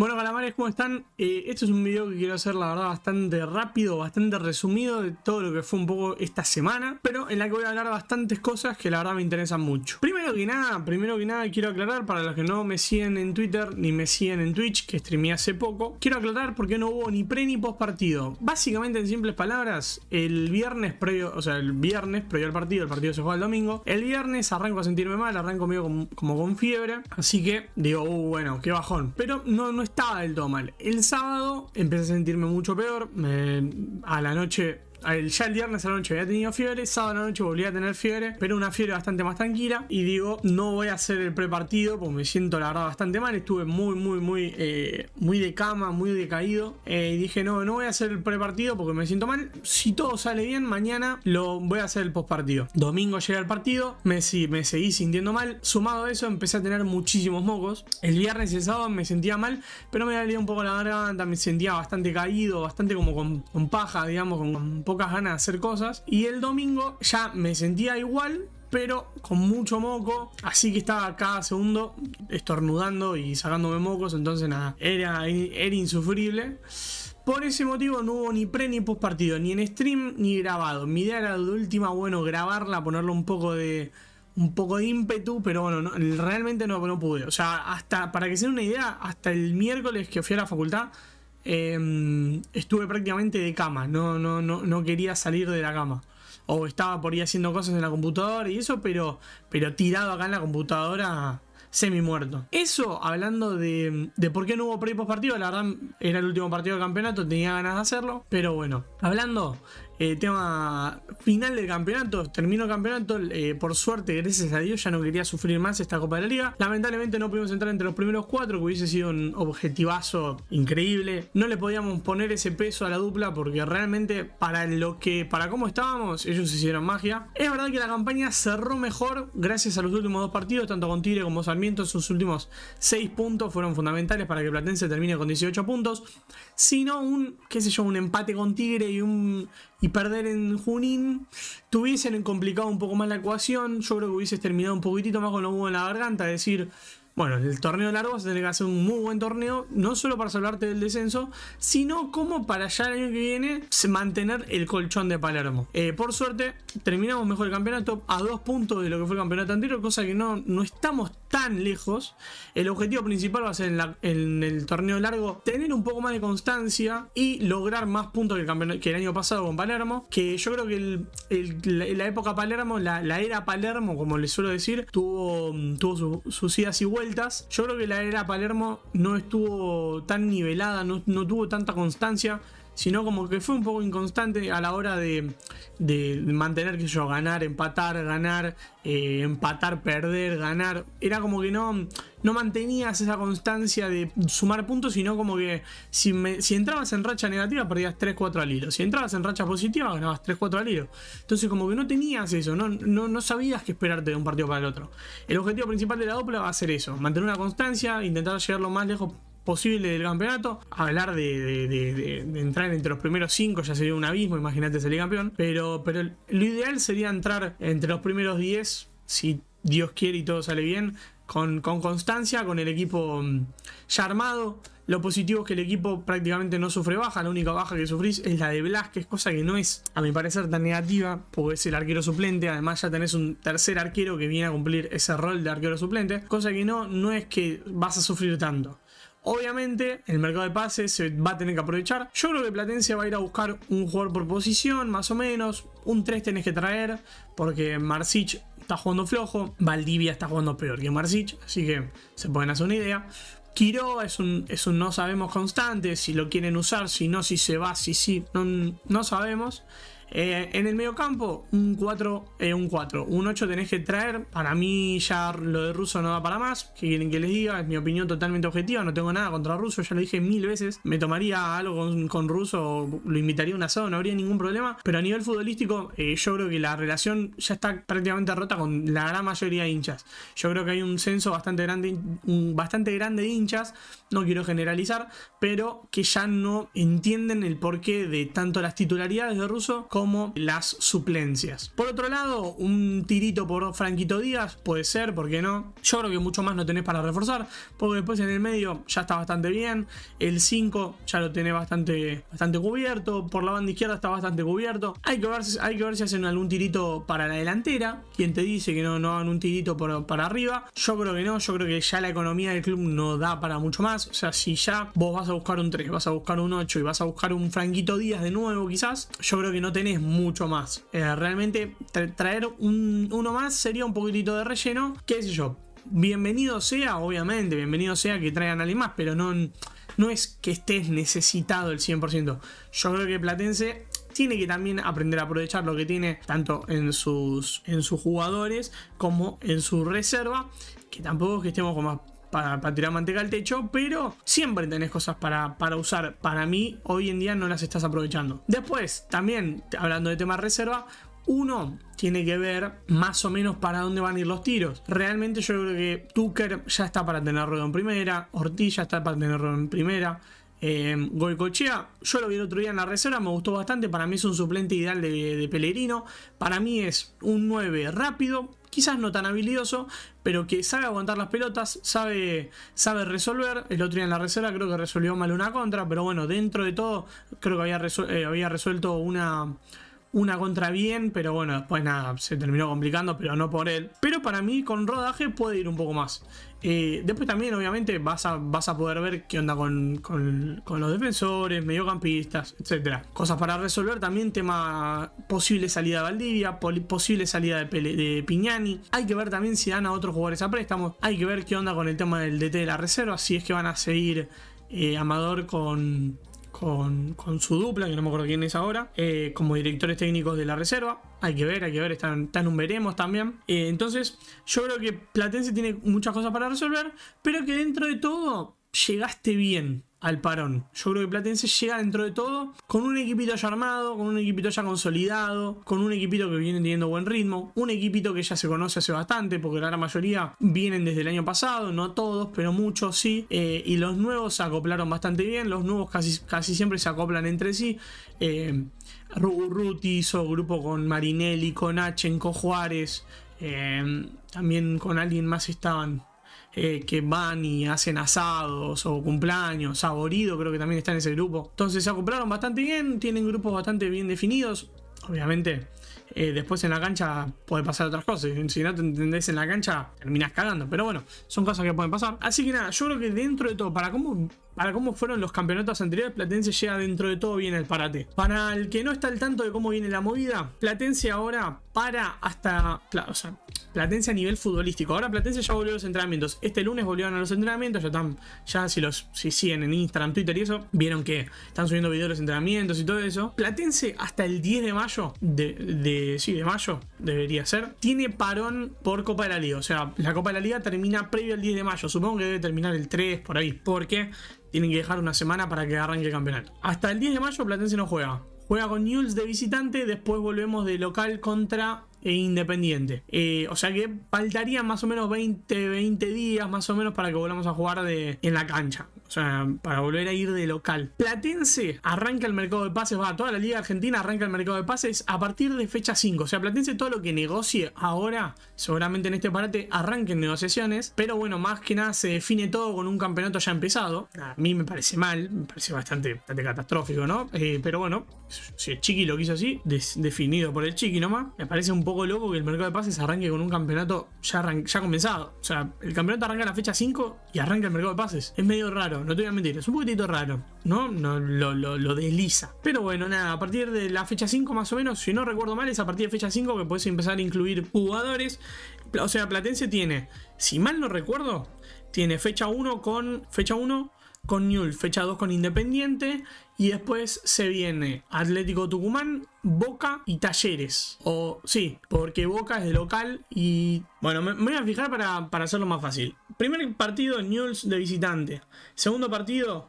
Bueno, calamares, ¿cómo están? Eh, esto es un video que quiero hacer, la verdad, bastante rápido, bastante resumido de todo lo que fue un poco esta semana, pero en la que voy a hablar bastantes cosas que la verdad me interesan mucho. Primero que nada, primero que nada quiero aclarar para los que no me siguen en Twitter ni me siguen en Twitch, que streamé hace poco, quiero aclarar por qué no hubo ni pre ni post partido. Básicamente, en simples palabras, el viernes previo, o sea, el viernes previo al partido, el partido se juega el domingo, el viernes arranco a sentirme mal, arranco medio como, con fiebre, así que digo, uh, bueno, qué bajón, pero no, no estaba del todo mal. El sábado empecé a sentirme mucho peor. a la noche ya el viernes a la noche había tenido fiebre, sábado a la noche volví a tener fiebre, pero una fiebre bastante más tranquila. Y digo, no voy a hacer el prepartido porque me siento la verdad bastante mal. Estuve muy, muy, muy, eh, muy de cama, muy decaído. Eh, y dije, no, no voy a hacer el prepartido porque me siento mal. Si todo sale bien, mañana lo voy a hacer el postpartido. Domingo llega el partido, me, seguí sintiendo mal. Sumado a eso, empecé a tener muchísimos mocos. El viernes y el sábado me sentía mal, pero me dolía un poco la garganta, me sentía bastante caído, bastante como con, paja, digamos, con, con pocas ganas de hacer cosas. Y el domingo ya me sentía igual, pero con mucho moco, así que estaba cada segundo estornudando y sacándome mocos, entonces nada, era, era insufrible. Por ese motivo no hubo ni pre ni post partido, ni en stream ni grabado. Mi idea era de última, bueno, grabarla, ponerle un poco de un poco de ímpetu, pero bueno, realmente no, no pude. O sea, hasta para que se den una idea, hasta el miércoles que fui a la facultad Em, estuve prácticamente de cama, no, no, no, no quería salir de la cama. O estaba por ahí haciendo cosas en la computadora y eso, pero, pero tirado acá en la computadora semi muerto. Eso, hablando de, de por qué no hubo pre partido, la verdad era el último partido del campeonato, tenía ganas de hacerlo, pero bueno, hablando tema final del campeonato. Terminó el campeonato. Eh, por suerte, gracias a Dios, ya no quería sufrir más esta Copa de la Liga. Lamentablemente no pudimos entrar entre los primeros cuatro, que hubiese sido un objetivazo increíble. No le podíamos poner ese peso a la dupla porque realmente para lo que, para cómo estábamos, ellos hicieron magia. Es verdad que la campaña cerró mejor gracias a los últimos dos partidos, tanto con Tigre como Sarmiento. Sus últimos seis puntos fueron fundamentales para que Platense termine con 18 puntos sino un, qué sé yo, un empate con Tigre y un y perder en Junín, tuviesen complicado un poco más la ecuación, yo creo que hubieses terminado un poquitito más con lo bueno en la garganta, es decir, bueno, el torneo largo se tiene que hacer un muy buen torneo, no solo para salvarte del descenso, sino como para ya el año que viene mantener el colchón de Palermo. Eh, por suerte, terminamos mejor el campeonato a dos puntos de lo que fue el campeonato anterior, cosa que no, no estamos tan lejos. El objetivo principal va a ser en, el torneo largo tener un poco más de constancia y lograr más puntos que el, que el año pasado con Palermo. Que yo creo que la, época Palermo, la, era Palermo, como les suelo decir, tuvo, sus idas y vueltas. Yo creo que la era Palermo no estuvo tan nivelada, no tuvo tanta constancia sino como que fue un poco inconstante a la hora de, de mantener, que yo, ganar, empatar, ganar, eh, empatar, perder, ganar. Era como que no, no mantenías esa constancia de sumar puntos, sino como que si, si entrabas en racha negativa perdías 3-4 al hilo. Si entrabas en racha positiva ganabas 3-4 al hilo. Entonces como que no tenías eso, no, no, no sabías qué esperarte de un partido para el otro. El objetivo principal de la dopla va a ser eso, mantener una constancia, intentar llegar lo más lejos posible del campeonato. Hablar de, entrar entre los primeros 5 ya sería un abismo, imagínate el campeón. Pero, pero lo ideal sería entrar entre los primeros 10, si Dios quiere y todo sale bien, con, con constancia, con el equipo mm, ya armado. Lo positivo es que el equipo prácticamente no sufre baja, la única baja que sufrís es la de es cosa que no es, a mi parecer, tan negativa, porque es el arquero suplente, además ya tenés un tercer arquero que viene a cumplir ese rol de arquero suplente, cosa que no, no es que vas a sufrir tanto. Obviamente, el mercado de pases se va a tener que aprovechar. Yo creo que Platense va a ir a buscar un jugador por posición, más o menos. Un 3 tenés que traer, porque Marcich está jugando flojo. Valdivia está jugando peor que Marcich. así que se pueden hacer una idea. Quiroga es un, no sabemos constante, si lo quieren usar, si no, si se va, si sí, no, no sabemos. Eh, en el campo un 4, eh, un 4, un 8 tenés que traer. Para mí ya lo de ruso no va para más. Que quieren que les diga, es mi opinión totalmente objetiva. No tengo nada contra ruso, ya lo dije mil veces. Me tomaría algo con, ruso, lo invitaría a un asado, no habría ningún problema. Pero a nivel futbolístico, eh, yo creo que la relación ya está prácticamente rota con la gran mayoría de hinchas. Yo creo que hay un censo bastante grande, bastante grande de hinchas. No quiero generalizar, pero que ya no entienden el porqué de tanto las titularidades de ruso como las suplencias. Por otro lado, un tirito por Franquito Díaz puede ser, ¿por qué no? Yo creo que mucho más no tenés para reforzar, porque después en el medio ya está bastante bien, el 5 ya lo tenés bastante, bastante cubierto, por la banda izquierda está bastante cubierto, hay que ver, hay que ver si hacen algún tirito para la delantera, quien te dice que no, no hagan un tirito por, para arriba, yo creo que no, yo creo que ya la economía del club no da para mucho más, o sea, si ya vos vas a buscar un 3, vas a buscar un 8 y vas a buscar un Franquito Díaz de nuevo quizás, yo creo que no tenés mucho más. Eh, realmente traer uno más sería un poquitito de relleno, qué sé yo. Bienvenido sea, obviamente, bienvenido sea que traigan a alguien más, pero no, no es que estés necesitado el 100%. Yo creo que Platense tiene que también aprender a aprovechar lo que tiene tanto en sus, en sus jugadores como en su reserva, que tampoco es que estemos con más para, tirar manteca al techo, pero siempre tenés cosas para, para usar. Para mí, hoy en día no las estás aprovechando. Después, también, hablando de tema reserva, uno tiene que ver más o menos para dónde van a ir los tiros. Realmente yo creo que Tucker ya está para tener ruedo en primera, Ortiz ya está para tener ruedo en primera. Eh, Goicochea, yo lo vi el otro día en la reserva, me gustó bastante. Para mí es un suplente ideal de, pelerino, Para mí es un 9 rápido, quizás no tan habilidoso, pero que sabe aguantar las pelotas, sabe, sabe resolver. El otro día en la reserva creo que resolvió mal una contra, pero bueno, dentro de todo creo que había eh, resuelto una una contra bien, pero bueno, después nada, se terminó complicando, pero no por él. Pero para mí con rodaje puede ir un poco más. Eh, después también, obviamente, vas a, vas a poder ver qué onda con, los defensores, mediocampistas, etc. Cosas para resolver también, tema posible salida de Valdivia, posible salida de, Piñani. Hay que ver también si dan a otros jugadores a préstamo. Hay que ver qué onda con el tema del DT de la reserva, si es que van a seguir eh, Amador con con, su dupla, que no me acuerdo quién es ahora, eh, como directores técnicos de la reserva. Hay que ver, hay que ver, están, están un veremos también. Eh, entonces, yo creo que Platense tiene muchas cosas para resolver, pero que dentro de todo llegaste bien al parón. Yo creo que Platense llega dentro de todo con un equipito ya armado, con un equipito ya consolidado, con un equipito que viene teniendo buen ritmo, un equipito que ya se conoce hace bastante, porque la gran mayoría vienen desde el año pasado, no todos, pero muchos sí, eh, y los nuevos se acoplaron bastante bien, los nuevos casi, casi siempre se acoplan entre sí. Eh, hizo grupo con Marinelli, con H, con Juárez, eh, también con alguien más estaban. Eh, que van y hacen asados o cumpleaños, Saborido creo que también está en ese grupo. Entonces se acoplaron bastante bien, tienen grupos bastante bien definidos, obviamente. Eh, después en la cancha puede pasar otras cosas. Si no te entendés en la cancha, terminás cagando. Pero bueno, son cosas que pueden pasar. Así que nada, yo creo que dentro de todo, para cómo para cómo fueron los campeonatos anteriores, Platense llega dentro de todo bien al parate. Para el que no está al tanto de cómo viene la movida, Platense ahora para hasta... O sea, Platense a nivel futbolístico. Ahora Platense ya volvió a los entrenamientos. Este lunes volvieron a los entrenamientos. Ya, están, ya si los siguen en Instagram, Twitter y eso, vieron que están subiendo videos de los entrenamientos y todo eso. Platense hasta el 10 de mayo, de, de, sí, de mayo debería ser, tiene parón por Copa de la Liga. O sea, la Copa de la Liga termina previo al 10 de mayo. Supongo que debe terminar el 3 por ahí. Porque tienen que dejar una semana para que arranque el campeonato. Hasta el 10 de mayo Platense no juega. Juega con Newells de visitante, después volvemos de local contra e Independiente. Eh, o sea que faltarían más o menos 20, 20 días más o menos para que volvamos a jugar de, en la cancha. O sea, para volver a ir de local. Platense arranca el mercado de pases, va, toda la Liga Argentina arranca el mercado de pases a partir de fecha 5. O sea, Platense todo lo que negocie ahora, seguramente en este parate arranquen negociaciones. Pero bueno, más que nada se define todo con un campeonato ya empezado. A mí me parece mal, me parece bastante, catastrófico, ¿no? Eh, pero bueno, si el Chiqui lo quiso así, definido por el Chiqui nomás, me parece un poco poco loco que el mercado de pases arranque con un campeonato ya, ya comenzado. O sea, el campeonato arranca la fecha 5 y arranca el mercado de pases. Es medio raro, no te voy a mentir, es un poquitito raro, ¿no? no lo, desliza. Pero bueno, nada, a partir de la fecha 5 más o menos, si no recuerdo mal, es a partir de fecha 5 que puedes empezar a incluir jugadores. O sea, Platense tiene, si mal no recuerdo, tiene fecha 1 con fecha 1 con Newell, fecha 2 con Independiente. Y después se viene Atlético Tucumán, Boca y Talleres. O sí, porque Boca es de local y... Bueno, me, voy a fijar para, hacerlo más fácil. Primer partido, Newell's de visitante. Segundo partido,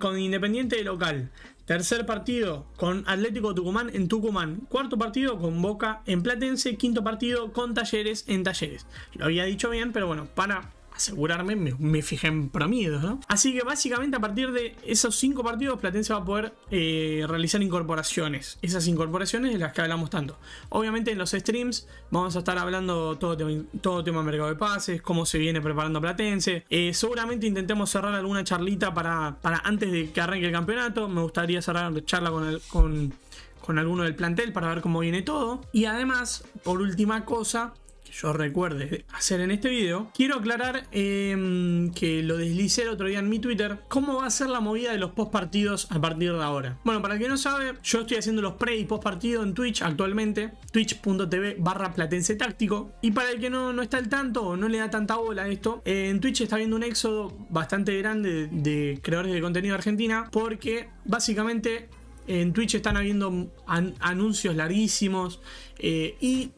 con Independiente de local. Tercer partido con Atlético Tucumán en Tucumán. Cuarto partido con Boca en Platense. Quinto partido con Talleres en Talleres. Lo había dicho bien, pero bueno, para asegurarme, me, fijé en promedios, ¿no? Así que básicamente a partir de esos cinco partidos, Platense va a poder eh, realizar incorporaciones. Esas incorporaciones de las que hablamos tanto. Obviamente en los streams vamos a estar hablando todo tema, todo tema mercado de pases, cómo se viene preparando Platense. Eh, seguramente intentemos cerrar alguna charlita para, para antes de que arranque el campeonato. Me gustaría cerrar charla con, con con alguno del plantel para ver cómo viene todo. Y además, por última cosa, que yo recuerde hacer en este video, quiero aclarar em, que lo deslicé el otro día en mi Twitter, cómo va a ser la movida de los post partidos a partir de ahora. Bueno, para el que no sabe, yo estoy haciendo los pre y post partido en Twitch actualmente, twitch.tv barra platense táctico, y para el que no, no está al tanto o no le da tanta bola a esto, eh, en Twitch está viendo un éxodo bastante grande de, creadores de contenido Argentina, porque básicamente en Twitch están habiendo anuncios larguísimos eh, y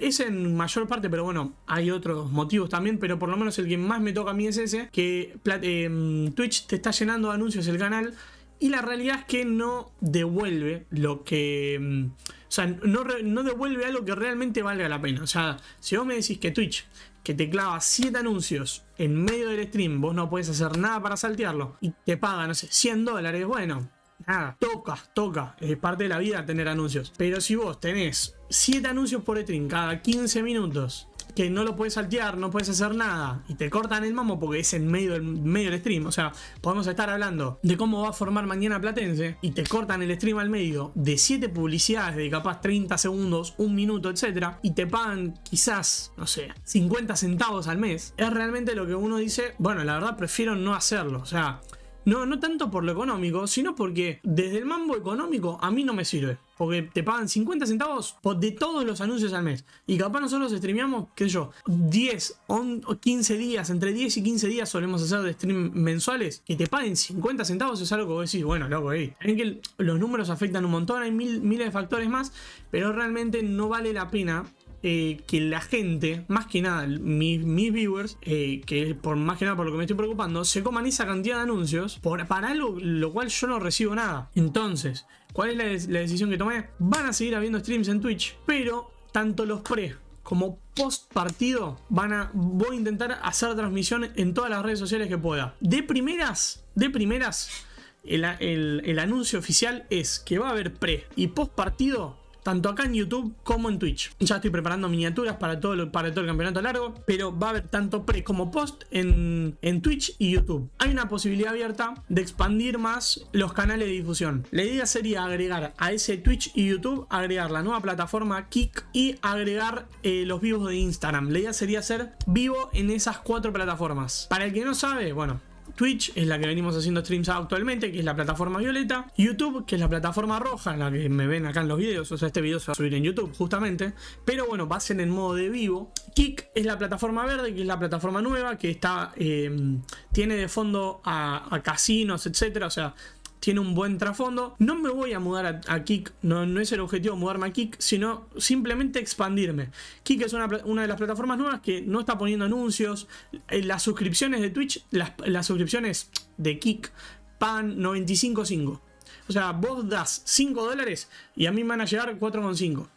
es en mayor parte, pero bueno, hay otros motivos también, pero por lo menos el que más me toca a mí es ese, que eh, Twitch te está llenando de anuncios el canal y la realidad es que no devuelve lo que... Mm, o sea, no, devuelve algo que realmente valga la pena. O sea, si vos me decís que Twitch que te clava 7 anuncios en medio del stream, vos no puedes hacer nada para saltearlo y te paga, no sé, 100 dólares, bueno, nada, toca, toca, es parte de la vida tener anuncios. Pero si vos tenés 7 anuncios por stream cada 15 minutos que no lo puedes saltear, no puedes hacer nada y te cortan el mamo porque es en medio del, medio del stream. O sea, podemos estar hablando de cómo va a formar mañana Platense y te cortan el stream al medio de 7 publicidades de capaz 30 segundos, 1 minuto, etc., y te pagan quizás, no sé, 50 centavos al mes. Es realmente lo que uno dice, bueno, la verdad prefiero no hacerlo. O sea, no, no tanto por lo económico, sino porque desde el mambo económico a mí no me sirve. Porque te pagan 50 centavos de todos los anuncios al mes. Y capaz nosotros streameamos, qué sé yo, 10 o 15 días, entre 10 y 15 días solemos hacer de stream mensuales. Que te paguen 50 centavos es algo que vos decís, bueno, loco, ahí. En que los números afectan un montón, hay mil, miles de factores más, pero realmente no vale la pena eh, que la gente, más que nada mis, viewers, eh, que por más que nada por lo que me estoy preocupando, se coman esa cantidad de anuncios para algo lo cual yo no recibo nada. Entonces, ¿cuál es la, decisión que tomé? Van a seguir habiendo streams en Twitch, pero tanto los pre como post partido van a voy a intentar hacer transmisión en todas las redes sociales que pueda. De primeras, de primeras el anuncio oficial es que va a haber pre y post partido tanto acá en YouTube como en Twitch. Ya estoy preparando miniaturas para todo, para todo el campeonato largo, pero va a haber tanto pre como post en, Twitch y YouTube. Hay una posibilidad abierta de expandir más los canales de difusión. La idea sería agregar a ese Twitch y YouTube, agregar la nueva plataforma Kick y agregar eh, los vivos de Instagram. La idea sería ser vivo en esas cuatro plataformas. Para el que no sabe, bueno, Twitch es la que venimos haciendo streams actualmente, que es la plataforma violeta, YouTube, que es la plataforma roja, la que me ven acá en los videos, o sea, este video se va a subir en YouTube justamente, pero bueno, pasen en modo de vivo. Kick es la plataforma verde, que es la plataforma nueva, que está, eh, tiene de fondo a, casinos, etcétera, o sea, tiene un buen trasfondo. No me voy a mudar a, Kik, no, no, es el objetivo mudarme a Kik, sino simplemente expandirme. Kik es una, de las plataformas nuevas que no está poniendo anuncios. Eh, las suscripciones de Twitch, las, suscripciones de Kik Pan 95.5. O sea, vos das 5 dólares y a mí me van a llegar 4,5.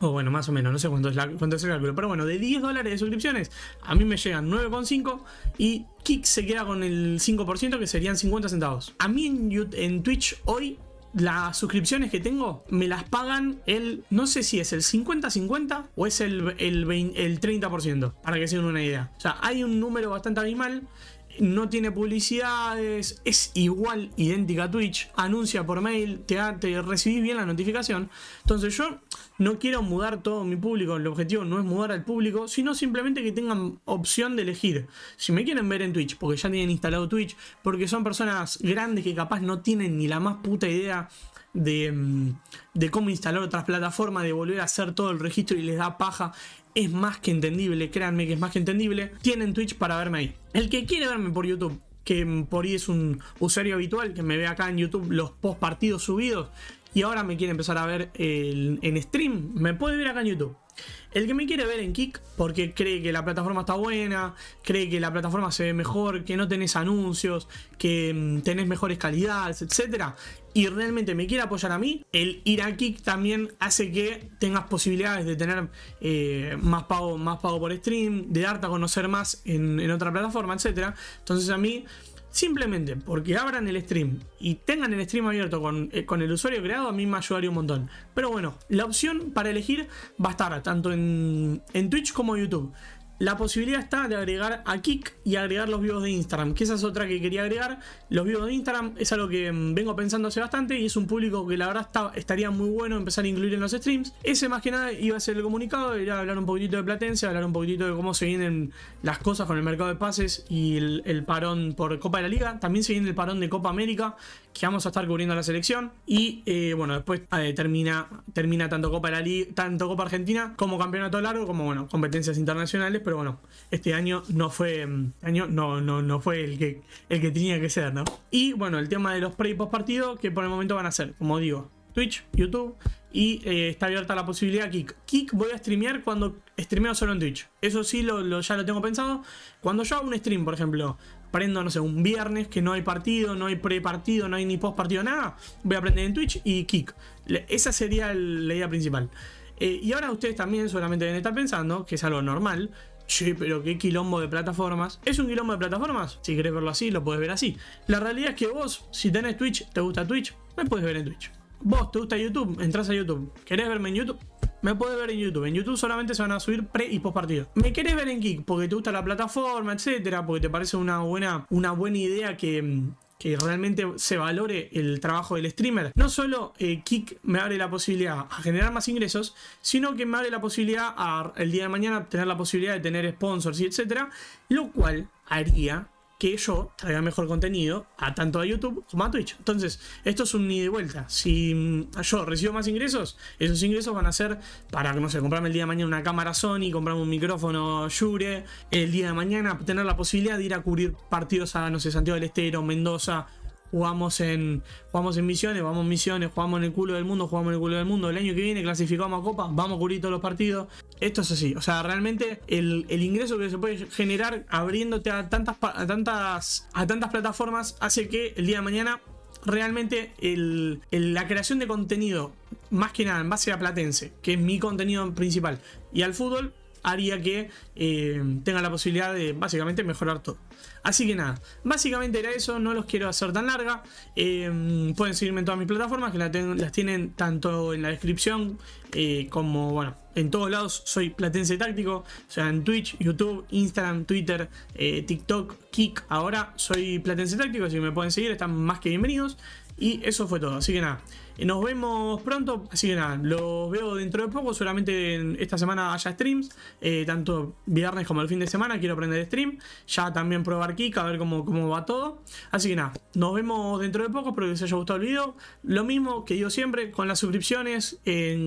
O bueno, más o menos, no sé cuánto es, la, cuánto el cálculo. Pero bueno, de 10 dólares de suscripciones, a mí me llegan 9,5 y Kik se queda con el 5%, que serían 50 centavos. A mí en, en Twitch hoy las suscripciones que tengo me las pagan el, no sé si es el 50-50 o es el, el 30%, para que se den una idea. O sea, hay un número bastante abismal no tiene publicidades, es igual, idéntica a Twitch, anuncia por mail, te, te bien la notificación. Entonces yo no quiero mudar todo mi público, el objetivo no es mudar al público, sino simplemente que tengan opción de elegir. Si me quieren ver en Twitch, porque ya tienen instalado Twitch, porque son personas grandes que capaz no tienen ni la más puta idea de, mm, de, cómo instalar otras plataformas, de volver a hacer todo el registro y les da paja es más que entendible, créanme que es más que entendible, tienen Twitch para verme ahí. El que quiere verme por YouTube, que por ahí es un usuario habitual, que me ve acá en YouTube los post partidos subidos y ahora me quiere empezar a ver en stream, me puede ver acá en YouTube. El que me quiere ver en Kick porque cree que la plataforma está buena, cree que la plataforma se ve mejor, que no tenés anuncios, que mm, tenés mejores calidades, etc. Y realmente me quiere apoyar a mí, el ir a Kick también hace que tengas posibilidades de tener eh, más, pago, más pago por stream, de darte a conocer más en, en otra plataforma, etc. Entonces a mí Simplemente porque abran el stream y tengan el stream abierto eh, con, el usuario creado, a mí me ayudaría un montón. Pero bueno, la opción para elegir va a estar tanto en, en Twitch como YouTube la posibilidad está de agregar a Kik y agregar los vivos de Instagram, que esa es otra que quería agregar. Los vivos de Instagram es algo que mm, vengo pensando hace bastante y es un público que la verdad estaría muy bueno empezar a incluir en los streams. Ese más que nada iba a ser el comunicado, iba a hablar un poquitito de Platense, hablar un poquitito de cómo se vienen las cosas con el mercado de pases y el, el parón por Copa de la Liga. También se viene el parón de Copa América que vamos a estar cubriendo la selección. Y eh, bueno, después eh, termina, tanto Copa de la tanto Copa Argentina como campeonato largo, como bueno, competencias internacionales. Pero bueno, este año no fue. Mm, año no, no, fue el que, el que tenía que ser, ¿no? Y bueno, el tema de los pre y post partidos que por el momento van a ser, como digo, Twitch, YouTube. Y eh, está abierta la posibilidad que Kick voy a streamear cuando streameo solo en Twitch. Eso sí, ya lo tengo pensado. Cuando yo hago un stream, por ejemplo, aprendo, no sé, un viernes que no hay partido, no hay pre partido no hay ni post partido, nada, voy a aprender en Twitch y Kick. Esa sería la idea principal. Eh, y ahora ustedes también Solamente deben estar pensando, que es algo normal, che, pero qué quilombo de plataformas. ¿Es un quilombo de plataformas? Si querés verlo así, lo puedes ver así. La realidad es que vos, si tenés Twitch, te gusta Twitch, me puedes ver en Twitch. Vos, te gusta YouTube, entras a YouTube. ¿Querés verme en YouTube? me puedes ver en YouTube. En YouTube solamente se van a subir pre y post partido. ¿Me querés ver en Kick? Porque te gusta la plataforma, etcétera, porque te parece una buena, una buena idea que, mm, realmente se valore el trabajo del streamer. No solo eh, Kik Kick me abre la posibilidad a generar más ingresos, sino que me abre la posibilidad a el día de mañana tener la posibilidad de tener sponsors y etcétera, lo cual haría que yo traiga mejor contenido a tanto a YouTube como a Twitch. Entonces, esto es un ni de vuelta. Si mm, yo recibo más ingresos, esos ingresos van a ser para, no sé, comprarme el día de mañana una cámara Sony, comprarme un micrófono Shure, el día de mañana tener la posibilidad de ir a cubrir partidos a, no sé, Santiago del Estero, Mendoza, jugamos en, jugamos en misiones, vamos en misiones, jugamos en el culo del mundo, jugamos en el culo del mundo. El año que viene clasificamos a Copa, vamos a cubrir todos los partidos. Esto es así. O sea, realmente el, ingreso que se puede generar abriéndote a tantas, a tantas, a tantas plataformas hace que el día de mañana realmente el, la creación de contenido, más que nada en base a Platense, que es mi contenido principal, y al fútbol, haría que eh, tenga la posibilidad de básicamente mejorar todo. Así que nada, básicamente era eso, no los quiero hacer tan larga. Eh, pueden seguirme en todas mis plataformas que las tienen tanto en la descripción eh, como bueno, en todos lados soy Platense Táctico, o sea, en Twitch, YouTube, Instagram, Twitter, TikTok, Kik. ahora soy Platense Táctico, así que me pueden seguir, están más que bienvenidos. Y eso fue todo. Así que nada, nos vemos pronto. Así que nada, los veo dentro de poco. solamente esta semana haya streams, eh, tanto viernes como el fin de semana. Quiero aprender stream. Ya también probar Kika, a ver cómo, cómo va todo. Así que nada, nos vemos dentro de poco. Espero que les haya gustado el video. Lo mismo que digo siempre, con las suscripciones,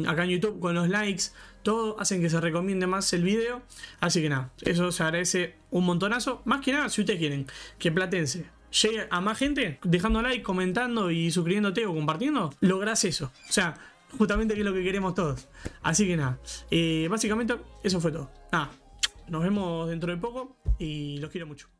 acá en YouTube, con los likes, todo hacen que se recomiende más el video. Así que nada, eso se agradece un montonazo. Más que nada, si ustedes quieren que Platense llegue a más gente, dejando like, comentando y suscribiéndote o compartiendo, logras eso. O sea, justamente que es lo que queremos todos. Así que nada, eh, básicamente eso fue todo. Nada, nos vemos dentro de poco y los quiero mucho.